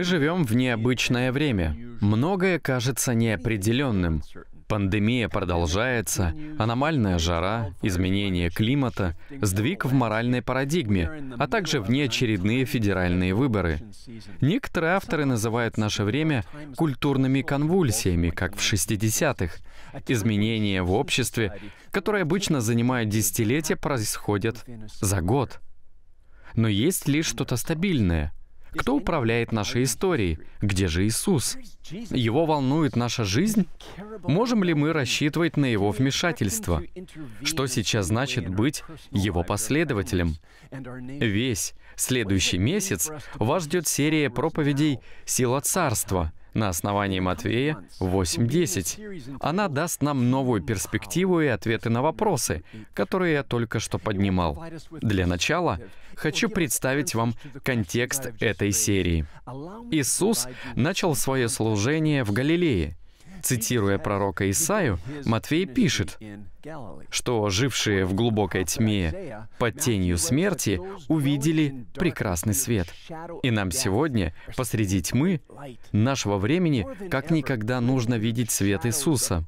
Мы живем в необычное время. Многое кажется неопределенным. Пандемия продолжается, аномальная жара, изменение климата, сдвиг в моральной парадигме, а также внеочередные федеральные выборы. Некоторые авторы называют наше время культурными конвульсиями, как в 60-х. Изменения в обществе, которые обычно занимают десятилетия, происходят за год. Но есть ли что-то стабильное — кто управляет нашей историей? Где же Иисус? Его волнует наша жизнь? Можем ли мы рассчитывать на Его вмешательство? Что сейчас значит быть Его последователем? Весь следующий месяц вас ждет серия проповедей «Сила Царства», на основании Матвея 8.10. Она даст нам новую перспективу и ответы на вопросы, которые я только что поднимал. Для начала хочу представить вам контекст этой серии. Иисус начал свое служение в Галилее, Цитируя пророка Исаю, Матвей пишет, что жившие в глубокой тьме под тенью смерти увидели прекрасный свет. И нам сегодня, посреди тьмы нашего времени, как никогда нужно видеть свет Иисуса.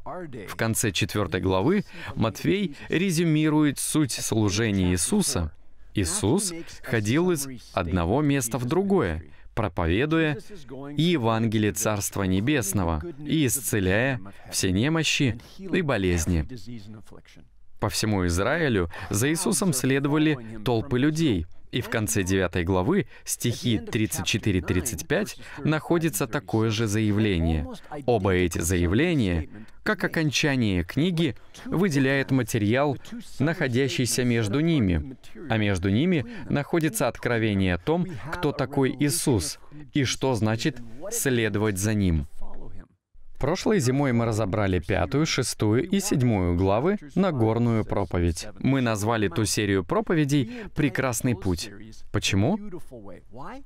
В конце 4 главы Матвей резюмирует суть служения Иисуса. Иисус ходил из одного места в другое, проповедуя Евангелие Царства Небесного и исцеляя все немощи и болезни. По всему Израилю за Иисусом следовали толпы людей — и в конце 9 главы, стихи 34-35, находится такое же заявление. Оба эти заявления, как окончание книги, выделяет материал, находящийся между ними. А между ними находится откровение о том, кто такой Иисус и что значит следовать за Ним. Прошлой зимой мы разобрали пятую, шестую и седьмую главы на горную проповедь». Мы назвали ту серию проповедей «Прекрасный путь». Почему?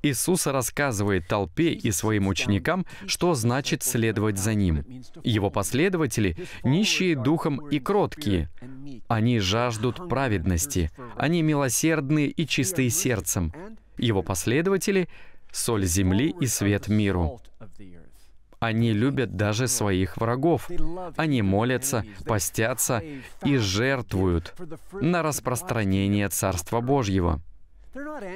Иисус рассказывает толпе и своим ученикам, что значит следовать за Ним. Его последователи — нищие духом и кроткие. Они жаждут праведности. Они милосердные и чистые сердцем. Его последователи — соль земли и свет миру. Они любят даже своих врагов. Они молятся, постятся и жертвуют на распространение Царства Божьего.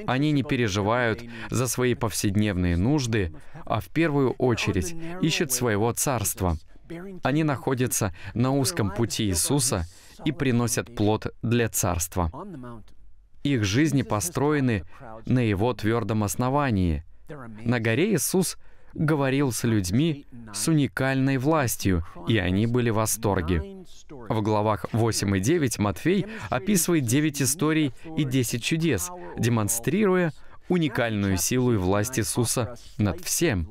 Они не переживают за свои повседневные нужды, а в первую очередь ищут своего царства. Они находятся на узком пути Иисуса и приносят плод для царства. Их жизни построены на его твердом основании. На горе Иисус — говорил с людьми с уникальной властью, и они были в восторге. В главах 8 и 9 Матфей описывает 9 историй и 10 чудес, демонстрируя уникальную силу и власть Иисуса над всем.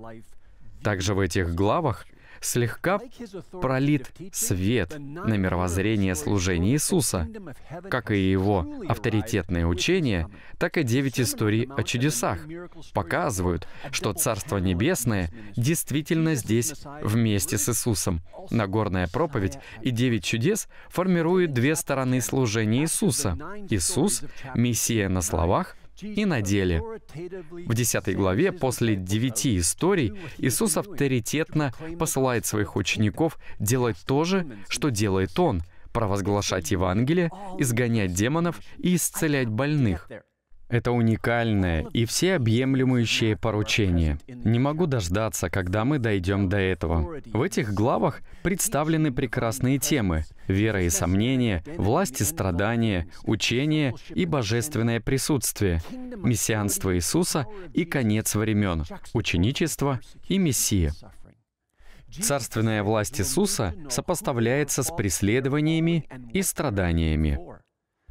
Также в этих главах слегка пролит свет на мировоззрение служения Иисуса, как и его авторитетные учения, так и девять историй о чудесах показывают, что Царство Небесное действительно здесь вместе с Иисусом. Нагорная проповедь и девять чудес формируют две стороны служения Иисуса. Иисус — Мессия на словах, и на деле. В 10 главе, после 9 историй, Иисус авторитетно посылает своих учеников делать то же, что делает Он, провозглашать Евангелие, изгонять демонов и исцелять больных. Это уникальное и всеобъемлемующее поручение. Не могу дождаться, когда мы дойдем до этого. В этих главах представлены прекрасные темы — вера и сомнение, власть и страдания, учение и божественное присутствие, мессианство Иисуса и конец времен, ученичество и Мессия. Царственная власть Иисуса сопоставляется с преследованиями и страданиями.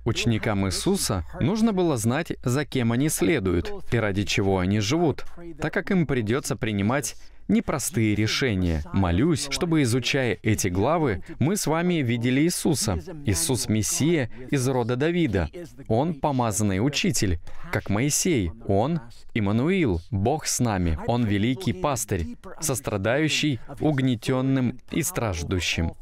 Ученикам Иисуса нужно было знать, за кем они следуют и ради чего они живут, так как им придется принимать непростые решения. Молюсь, чтобы, изучая эти главы, мы с вами видели Иисуса. Иисус — Мессия из рода Давида. Он — помазанный учитель, как Моисей. Он — Иммануил, Бог с нами. Он — великий пастырь, сострадающий угнетенным и страждущим.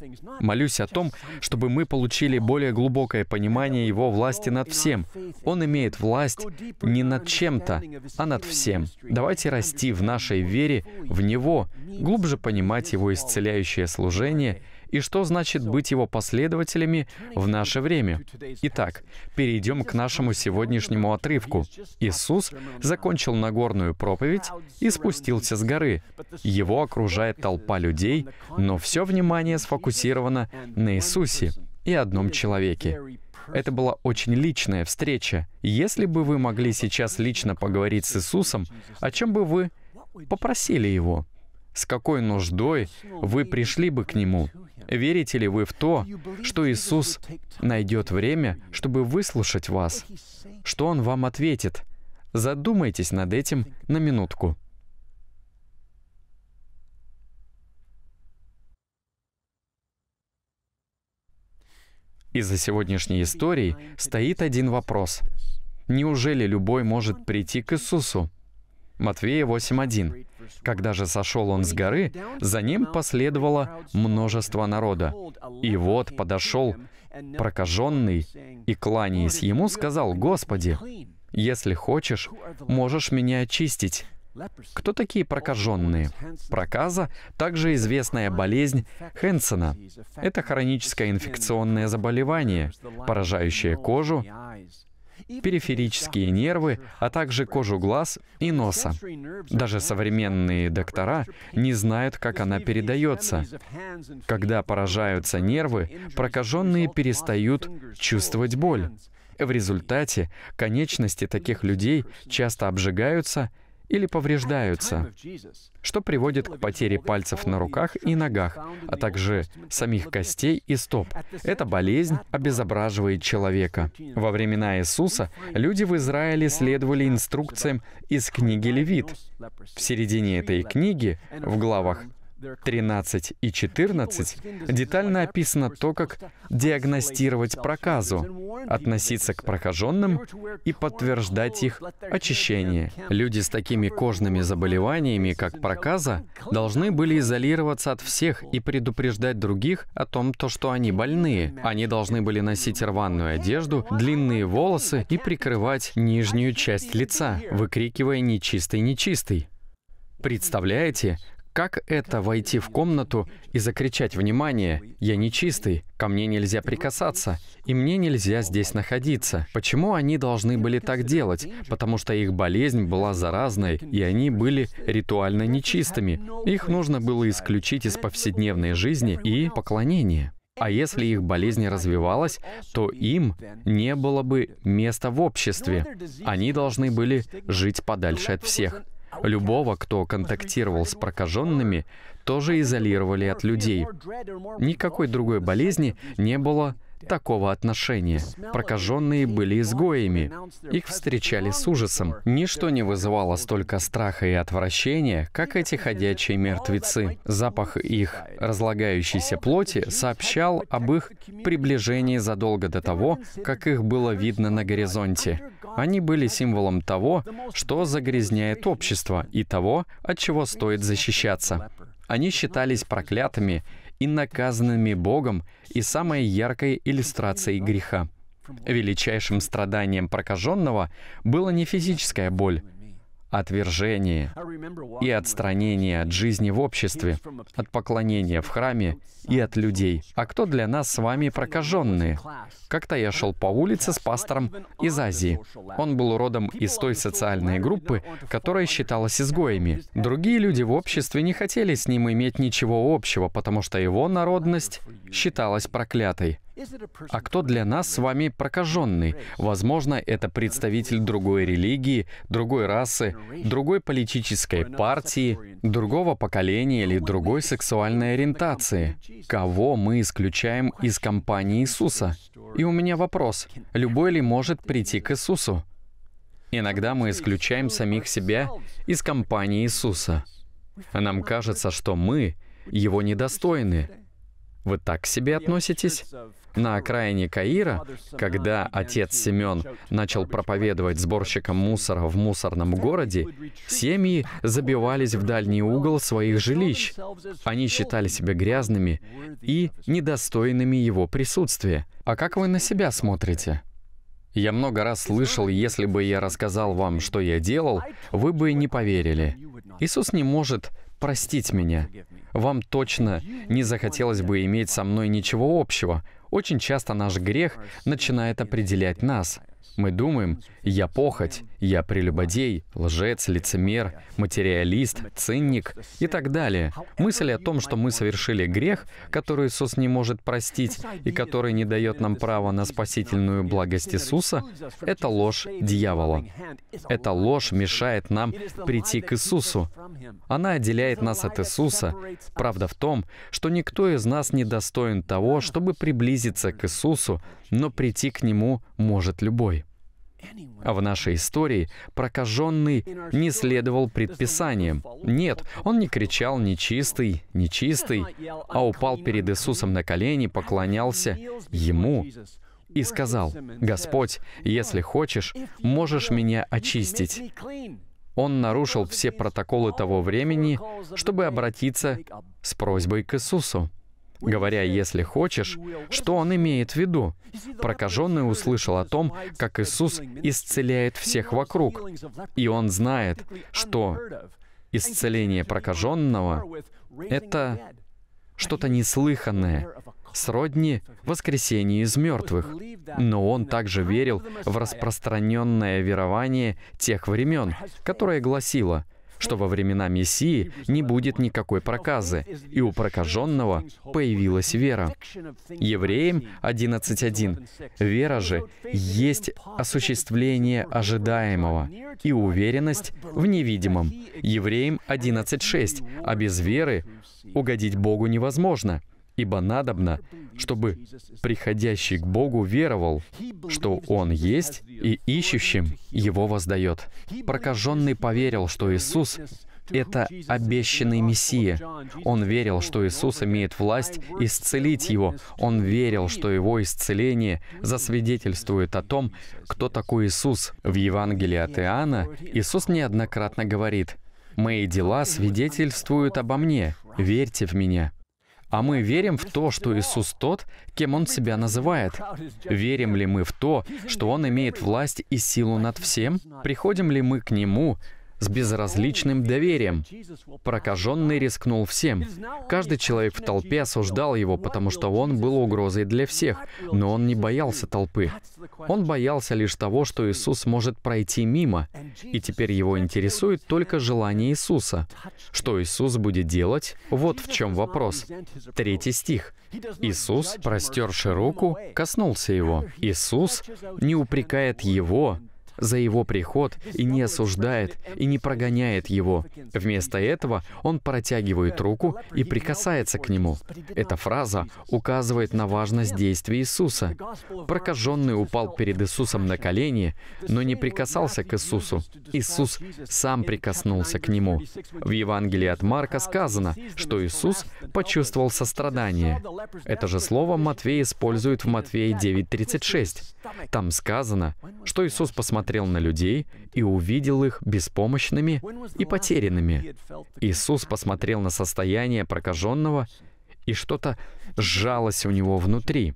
Молюсь о том, чтобы мы получили более глубокое понимание Его власти над всем. Он имеет власть не над чем-то, а над всем. Давайте расти в нашей вере в Него него, глубже понимать Его исцеляющее служение и что значит быть Его последователями в наше время. Итак, перейдем к нашему сегодняшнему отрывку. Иисус закончил Нагорную проповедь и спустился с горы. Его окружает толпа людей, но все внимание сфокусировано на Иисусе и одном человеке. Это была очень личная встреча. Если бы вы могли сейчас лично поговорить с Иисусом, о чем бы вы попросили его, с какой нуждой вы пришли бы к Нему? Верите ли вы в то, что Иисус найдет время, чтобы выслушать вас? Что Он вам ответит? Задумайтесь над этим на минутку. Из-за сегодняшней истории стоит один вопрос. Неужели любой может прийти к Иисусу? Матвея 8.1. «Когда же сошел он с горы, за ним последовало множество народа. И вот подошел прокаженный и, кланяясь ему, сказал, «Господи, если хочешь, можешь меня очистить». Кто такие прокаженные? Проказа — также известная болезнь Хенсона. Это хроническое инфекционное заболевание, поражающее кожу, периферические нервы, а также кожу глаз и носа. Даже современные доктора не знают, как она передается. Когда поражаются нервы, прокаженные перестают чувствовать боль. В результате конечности таких людей часто обжигаются или повреждаются, что приводит к потере пальцев на руках и ногах, а также самих костей и стоп. Эта болезнь обезображивает человека. Во времена Иисуса люди в Израиле следовали инструкциям из книги Левит. В середине этой книги, в главах 13 и 14 детально описано то, как диагностировать проказу, относиться к прокаженным и подтверждать их очищение. Люди с такими кожными заболеваниями, как проказа, должны были изолироваться от всех и предупреждать других о том, то, что они больные. Они должны были носить рваную одежду, длинные волосы и прикрывать нижнюю часть лица, выкрикивая «нечистый, нечистый». Представляете, как это войти в комнату и закричать «Внимание! Я нечистый! Ко мне нельзя прикасаться! И мне нельзя здесь находиться!» Почему они должны были так делать? Потому что их болезнь была заразной, и они были ритуально нечистыми. Их нужно было исключить из повседневной жизни и поклонения. А если их болезнь развивалась, то им не было бы места в обществе. Они должны были жить подальше от всех. Любого, кто контактировал с прокаженными, тоже изолировали от людей. Никакой другой болезни не было такого отношения. Прокаженные были изгоями. Их встречали с ужасом. Ничто не вызывало столько страха и отвращения, как эти ходячие мертвецы. Запах их разлагающейся плоти сообщал об их приближении задолго до того, как их было видно на горизонте. Они были символом того, что загрязняет общество, и того, от чего стоит защищаться. Они считались проклятыми и наказанными Богом и самой яркой иллюстрацией греха. Величайшим страданием прокаженного была не физическая боль, отвержении и отстранении от жизни в обществе, от поклонения в храме и от людей. А кто для нас с вами прокаженные? Как-то я шел по улице с пастором из Азии. Он был родом из той социальной группы, которая считалась изгоями. Другие люди в обществе не хотели с ним иметь ничего общего, потому что его народность считалась проклятой. А кто для нас с вами прокаженный? Возможно, это представитель другой религии, другой расы, другой политической партии, другого поколения или другой сексуальной ориентации. Кого мы исключаем из компании Иисуса? И у меня вопрос. Любой ли может прийти к Иисусу? Иногда мы исключаем самих себя из компании Иисуса. Нам кажется, что мы его недостойны. Вы так к себе относитесь? на окраине Каира, когда отец Семен начал проповедовать сборщикам мусора в мусорном городе, семьи забивались в дальний угол своих жилищ. Они считали себя грязными и недостойными его присутствия. А как вы на себя смотрите? Я много раз слышал, если бы я рассказал вам, что я делал, вы бы не поверили. Иисус не может простить меня. Вам точно не захотелось бы иметь со мной ничего общего, очень часто наш грех начинает определять нас. Мы думаем, я похоть, я прелюбодей, лжец, лицемер, материалист, цинник и так далее. Мысль о том, что мы совершили грех, который Иисус не может простить и который не дает нам права на спасительную благость Иисуса, это ложь дьявола. Эта ложь мешает нам прийти к Иисусу. Она отделяет нас от Иисуса. Правда в том, что никто из нас не достоин того, чтобы приблизиться к Иисусу, но прийти к Нему может любой. А в нашей истории прокаженный не следовал предписаниям. Нет, он не кричал «нечистый, нечистый», а упал перед Иисусом на колени, поклонялся Ему и сказал, «Господь, если хочешь, можешь меня очистить». Он нарушил все протоколы того времени, чтобы обратиться с просьбой к Иисусу говоря «если хочешь», что он имеет в виду? Прокаженный услышал о том, как Иисус исцеляет всех вокруг, и он знает, что исцеление прокаженного — это что-то неслыханное, сродни воскресению из мертвых. Но он также верил в распространенное верование тех времен, которое гласило — что во времена Мессии не будет никакой проказы, и у прокаженного появилась вера. Евреям 11.1. Вера же есть осуществление ожидаемого и уверенность в невидимом. Евреям 11.6. А без веры угодить Богу невозможно — ибо надобно, чтобы приходящий к Богу веровал, что Он есть, и ищущим Его воздает. Прокаженный поверил, что Иисус — это обещанный Мессия. Он верил, что Иисус имеет власть исцелить его. Он верил, что его исцеление засвидетельствует о том, кто такой Иисус. В Евангелии от Иоанна Иисус неоднократно говорит, «Мои дела свидетельствуют обо мне, верьте в Меня». А мы верим в то, что Иисус тот, кем Он себя называет. Верим ли мы в то, что Он имеет власть и силу над всем? Приходим ли мы к Нему, с безразличным доверием. Прокаженный рискнул всем. Каждый человек в толпе осуждал его, потому что он был угрозой для всех, но он не боялся толпы. Он боялся лишь того, что Иисус может пройти мимо, и теперь его интересует только желание Иисуса. Что Иисус будет делать? Вот в чем вопрос. Третий стих. Иисус, простерши руку, коснулся его. Иисус не упрекает его, за его приход и не осуждает, и не прогоняет его. Вместо этого он протягивает руку и прикасается к нему. Эта фраза указывает на важность действий Иисуса. Прокаженный упал перед Иисусом на колени, но не прикасался к Иисусу. Иисус сам прикоснулся к нему. В Евангелии от Марка сказано, что Иисус почувствовал сострадание. Это же слово Матвей использует в Матвея 9.36. Там сказано, что Иисус посмотрел посмотрел на людей и увидел их беспомощными и потерянными. Иисус посмотрел на состояние прокаженного, и что-то сжалось у него внутри.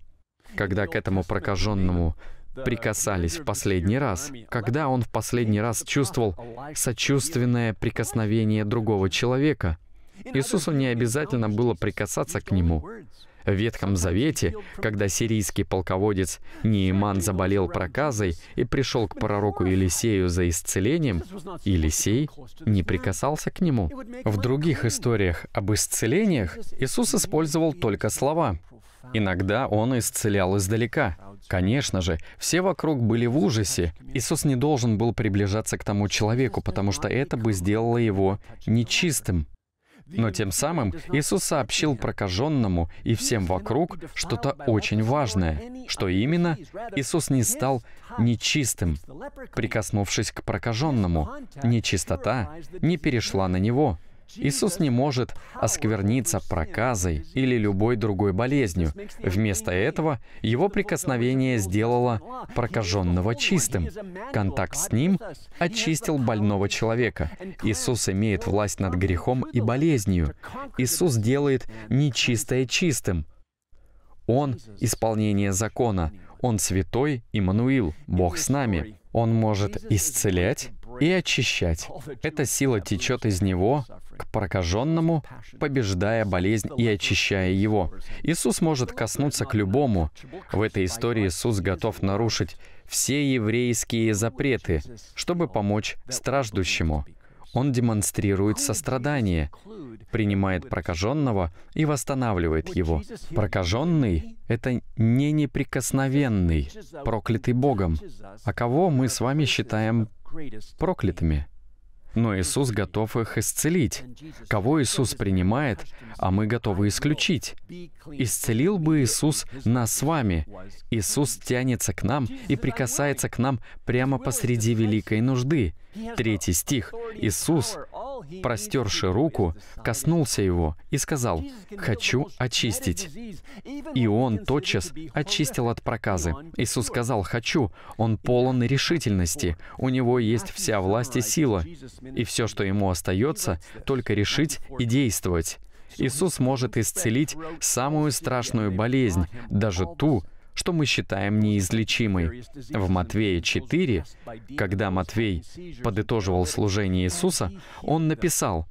Когда к этому прокаженному прикасались в последний раз, когда он в последний раз чувствовал сочувственное прикосновение другого человека. Иисусу не обязательно было прикасаться к нему. В Ветхом Завете, когда сирийский полководец Нейман заболел проказой и пришел к пророку Елисею за исцелением, Елисей не прикасался к нему. В других историях об исцелениях Иисус использовал только слова. Иногда он исцелял издалека. Конечно же, все вокруг были в ужасе. Иисус не должен был приближаться к тому человеку, потому что это бы сделало его нечистым. Но тем самым Иисус сообщил прокаженному и всем вокруг что-то очень важное. Что именно? Иисус не стал нечистым, прикоснувшись к прокаженному. Нечистота не перешла на него. Иисус не может оскверниться проказой или любой другой болезнью. Вместо этого его прикосновение сделало прокаженного чистым. Контакт с ним очистил больного человека. Иисус имеет власть над грехом и болезнью. Иисус делает нечистое чистым. Он — исполнение закона. Он святой Иммануил, Бог с нами. Он может исцелять, и очищать. Эта сила течет из него к прокаженному, побеждая болезнь и очищая его. Иисус может коснуться к любому. В этой истории Иисус готов нарушить все еврейские запреты, чтобы помочь страждущему. Он демонстрирует сострадание, принимает прокаженного и восстанавливает его. Прокаженный — это не неприкосновенный, проклятый Богом. А кого мы с вами считаем проклятыми. Но Иисус готов их исцелить. Кого Иисус принимает, а мы готовы исключить. Исцелил бы Иисус нас с вами. Иисус тянется к нам и прикасается к нам прямо посреди великой нужды. Третий стих. Иисус простерши руку, коснулся его и сказал, «Хочу очистить». И он тотчас очистил от проказы. Иисус сказал, «Хочу». Он полон решительности. У него есть вся власть и сила. И все, что ему остается, только решить и действовать. Иисус может исцелить самую страшную болезнь, даже ту, что мы считаем неизлечимой. В Матвея 4, когда Матвей подытоживал служение Иисуса, он написал,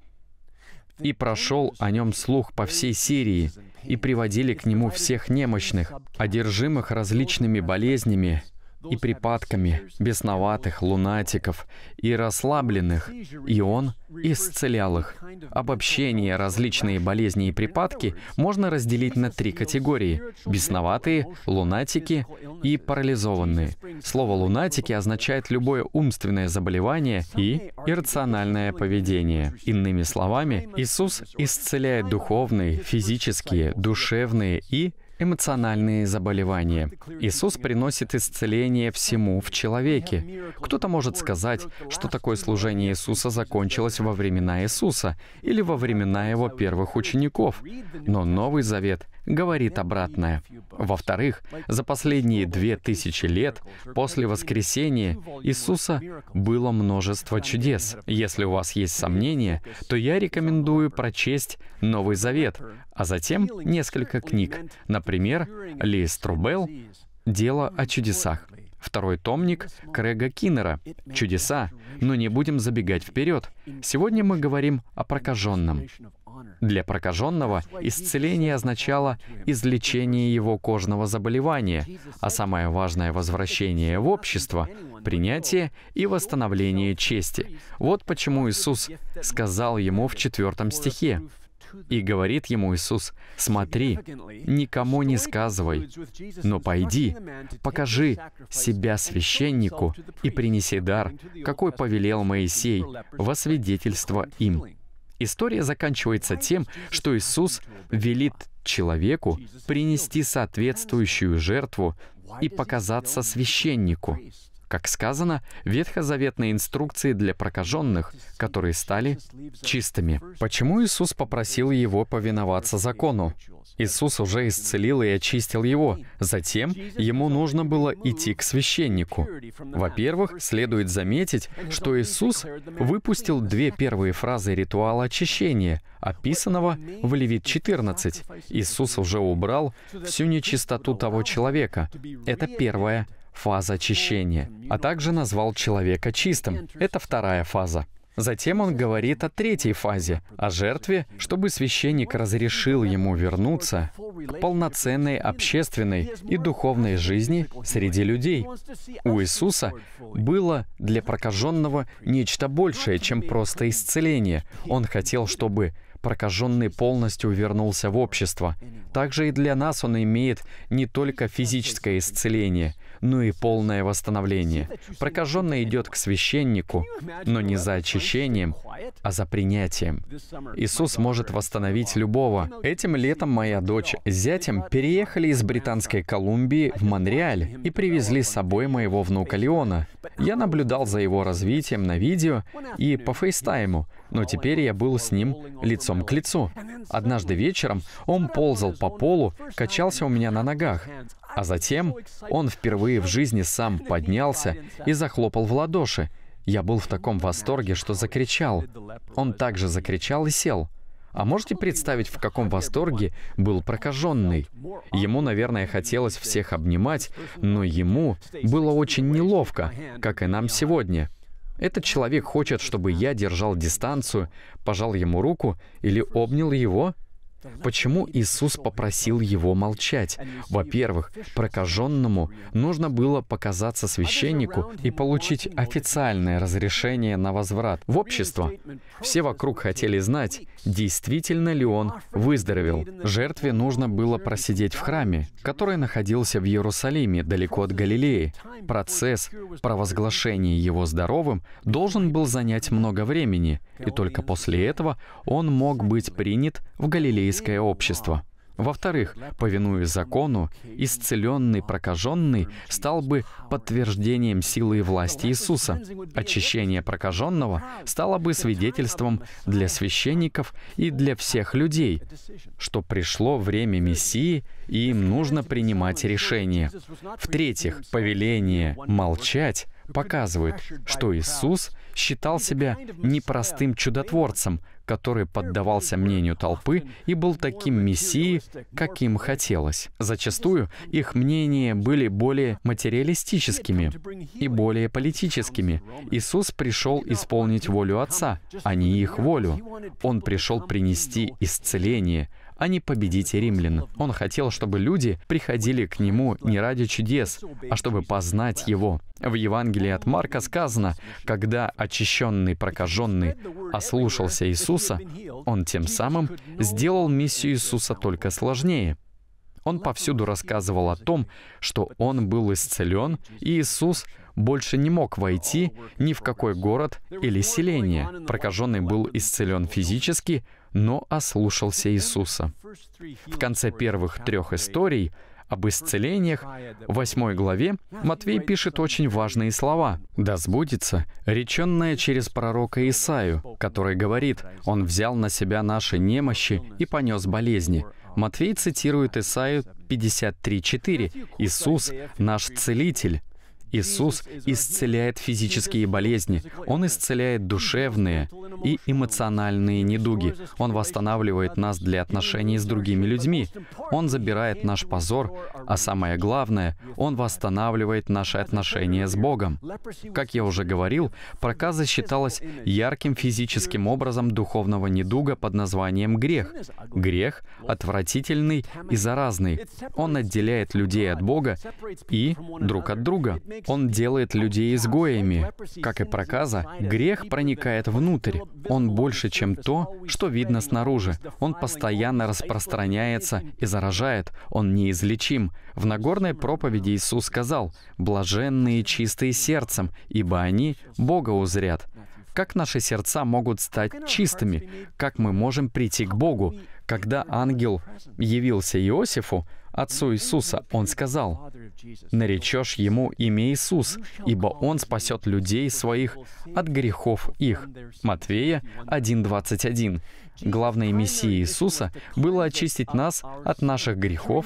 «И прошел о нем слух по всей Сирии, и приводили к нему всех немощных, одержимых различными болезнями, и припадками бесноватых, лунатиков и расслабленных, и Он исцелял их. Обобщение различные болезни и припадки можно разделить на три категории — бесноватые, лунатики и парализованные. Слово «лунатики» означает любое умственное заболевание и иррациональное поведение. Иными словами, Иисус исцеляет духовные, физические, душевные и эмоциональные заболевания. Иисус приносит исцеление всему в человеке. Кто-то может сказать, что такое служение Иисуса закончилось во времена Иисуса или во времена его первых учеников. Но Новый Завет говорит обратное. Во-вторых, за последние две тысячи лет после воскресения Иисуса было множество чудес. Если у вас есть сомнения, то я рекомендую прочесть Новый Завет, а затем несколько книг. Например, Ли Струбел «Дело о чудесах». Второй томник Крэга Киннера «Чудеса», но не будем забегать вперед. Сегодня мы говорим о прокаженном. Для прокаженного исцеление означало излечение его кожного заболевания, а самое важное — возвращение в общество, принятие и восстановление чести. Вот почему Иисус сказал ему в четвертом стихе, и говорит ему Иисус, «Смотри, никому не сказывай, но пойди, покажи себя священнику и принеси дар, какой повелел Моисей, во свидетельство им». История заканчивается тем, что Иисус велит человеку принести соответствующую жертву и показаться священнику. Как сказано, ветхозаветные инструкции для прокаженных, которые стали чистыми. Почему Иисус попросил его повиноваться закону? Иисус уже исцелил и очистил его. Затем ему нужно было идти к священнику. Во-первых, следует заметить, что Иисус выпустил две первые фразы ритуала очищения, описанного в Левит 14. Иисус уже убрал всю нечистоту того человека. Это первое фаза очищения, а также назвал человека чистым. Это вторая фаза. Затем он говорит о третьей фазе, о жертве, чтобы священник разрешил ему вернуться к полноценной общественной и духовной жизни среди людей. У Иисуса было для прокаженного нечто большее, чем просто исцеление. Он хотел, чтобы прокаженный полностью вернулся в общество. Также и для нас он имеет не только физическое исцеление — ну и полное восстановление. Прокаженный идет к священнику, но не за очищением, а за принятием. Иисус может восстановить любого. Этим летом моя дочь с зятем переехали из Британской Колумбии в Монреаль и привезли с собой моего внука Леона. Я наблюдал за его развитием на видео и по фейстайму, но теперь я был с ним лицом к лицу. Однажды вечером он ползал по полу, качался у меня на ногах, а затем он впервые в жизни сам поднялся и захлопал в ладоши. Я был в таком восторге, что закричал. Он также закричал и сел. А можете представить, в каком восторге был прокаженный? Ему, наверное, хотелось всех обнимать, но ему было очень неловко, как и нам сегодня. Этот человек хочет, чтобы я держал дистанцию, пожал ему руку или обнял его Почему Иисус попросил его молчать? Во-первых, прокаженному нужно было показаться священнику и получить официальное разрешение на возврат в общество. Все вокруг хотели знать, действительно ли он выздоровел. Жертве нужно было просидеть в храме, который находился в Иерусалиме, далеко от Галилеи. Процесс провозглашения его здоровым должен был занять много времени, и только после этого он мог быть принят в Галилее иудейское общество. Во-вторых, повинуясь закону, исцеленный прокаженный стал бы подтверждением силы и власти Иисуса. Очищение прокаженного стало бы свидетельством для священников и для всех людей, что пришло время Мессии, и им нужно принимать решение. В-третьих, повеление «молчать» показывает, что Иисус считал себя непростым чудотворцем, который поддавался мнению толпы и был таким мессией, как им хотелось. Зачастую их мнения были более материалистическими и более политическими. Иисус пришел исполнить волю Отца, а не их волю. Он пришел принести исцеление, а не победите римлян. Он хотел, чтобы люди приходили к Нему не ради чудес, а чтобы познать Его. В Евангелии от Марка сказано, когда очищенный прокаженный ослушался Иисуса, он тем самым сделал миссию Иисуса только сложнее. Он повсюду рассказывал о том, что он был исцелен, и Иисус больше не мог войти ни в какой город или селение. Прокаженный был исцелен физически, но ослушался Иисуса. В конце первых трех историй об исцелениях, в 8 главе Матвей пишет очень важные слова. «Да сбудется, реченное через пророка Исаию, который говорит, «Он взял на себя наши немощи и понес болезни». Матвей цитирует Исаию 53.4. «Иисус — наш целитель». Иисус исцеляет физические болезни, Он исцеляет душевные и эмоциональные недуги. Он восстанавливает нас для отношений с другими людьми. Он забирает наш позор, а самое главное, он восстанавливает наши отношения с Богом. Как я уже говорил, проказа считалась ярким физическим образом духовного недуга под названием грех. Грех отвратительный и заразный. Он отделяет людей от Бога и друг от друга. Он делает людей изгоями. Как и проказа, грех проникает внутрь. Он больше, чем то, что видно снаружи. Он постоянно распространяется и заражает. Он неизлечим. В Нагорной проповеди Иисус сказал, «Блаженные чистые сердцем, ибо они Бога узрят». Как наши сердца могут стать чистыми? Как мы можем прийти к Богу? Когда ангел явился Иосифу, отцу Иисуса, он сказал, наречешь ему имя Иисус, ибо он спасет людей своих от грехов их». Матвея 1.21. Главной миссией Иисуса было очистить нас от наших грехов,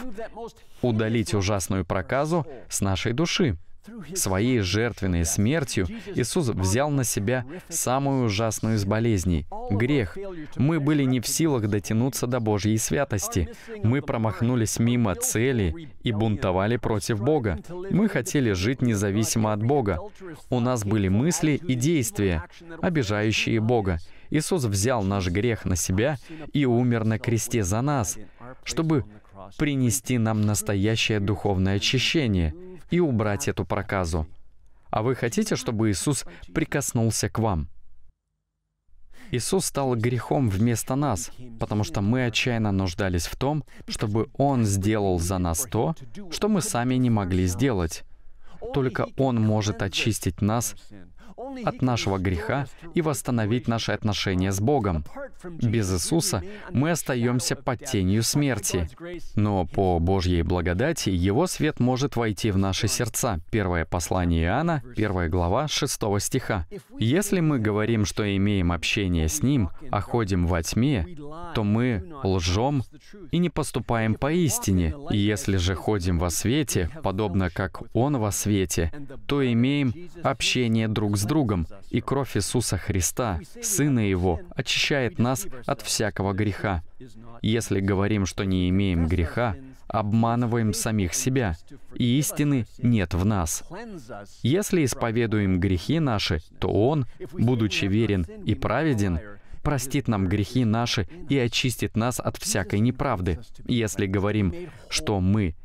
удалить ужасную проказу с нашей души. Своей жертвенной смертью Иисус взял на себя самую ужасную из болезней — грех. Мы были не в силах дотянуться до Божьей святости. Мы промахнулись мимо цели и бунтовали против Бога. Мы хотели жить независимо от Бога. У нас были мысли и действия, обижающие Бога. Иисус взял наш грех на себя и умер на кресте за нас, чтобы принести нам настоящее духовное очищение — и убрать эту проказу. А вы хотите, чтобы Иисус прикоснулся к вам? Иисус стал грехом вместо нас, потому что мы отчаянно нуждались в том, чтобы Он сделал за нас то, что мы сами не могли сделать. Только Он может очистить нас от нашего греха и восстановить наши отношения с Богом. Без Иисуса мы остаемся под тенью смерти, но по Божьей благодати Его свет может войти в наши сердца. Первое послание Иоанна, 1 глава 6 стиха. Если мы говорим, что имеем общение с Ним, а ходим во тьме, то мы лжем и не поступаем поистине. И если же ходим во свете, подобно как Он во свете, то имеем общение друг с с другом, и кровь Иисуса Христа, Сына Его, очищает нас от всякого греха. Если говорим, что не имеем греха, обманываем самих себя, и истины нет в нас. Если исповедуем грехи наши, то Он, будучи верен и праведен, простит нам грехи наши и очистит нас от всякой неправды. Если говорим, что мы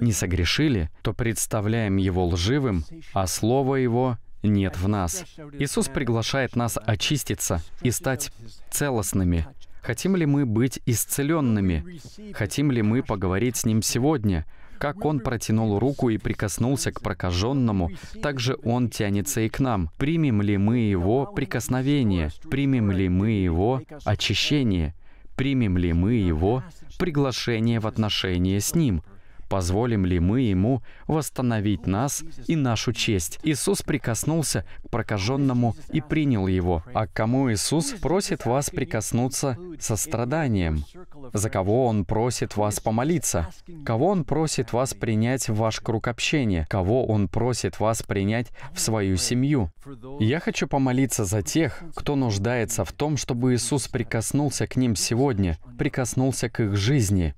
не согрешили, то представляем его лживым, а слово его нет в нас. Иисус приглашает нас очиститься и стать целостными. Хотим ли мы быть исцеленными? Хотим ли мы поговорить с Ним сегодня? Как Он протянул руку и прикоснулся к прокаженному, так же Он тянется и к нам. Примем ли мы Его прикосновение? Примем ли мы Его очищение? Примем ли мы Его приглашение в отношения с Ним? Позволим ли мы Ему восстановить нас и нашу честь? Иисус прикоснулся к прокаженному и принял его. А к кому Иисус просит вас прикоснуться со страданием? За кого Он просит вас помолиться? Кого Он просит вас принять в ваш круг общения? Кого Он просит вас принять в свою семью? Я хочу помолиться за тех, кто нуждается в том, чтобы Иисус прикоснулся к ним сегодня, прикоснулся к их жизни,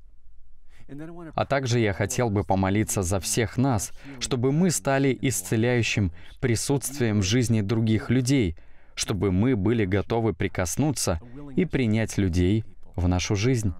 а также я хотел бы помолиться за всех нас, чтобы мы стали исцеляющим присутствием в жизни других людей, чтобы мы были готовы прикоснуться и принять людей в нашу жизнь.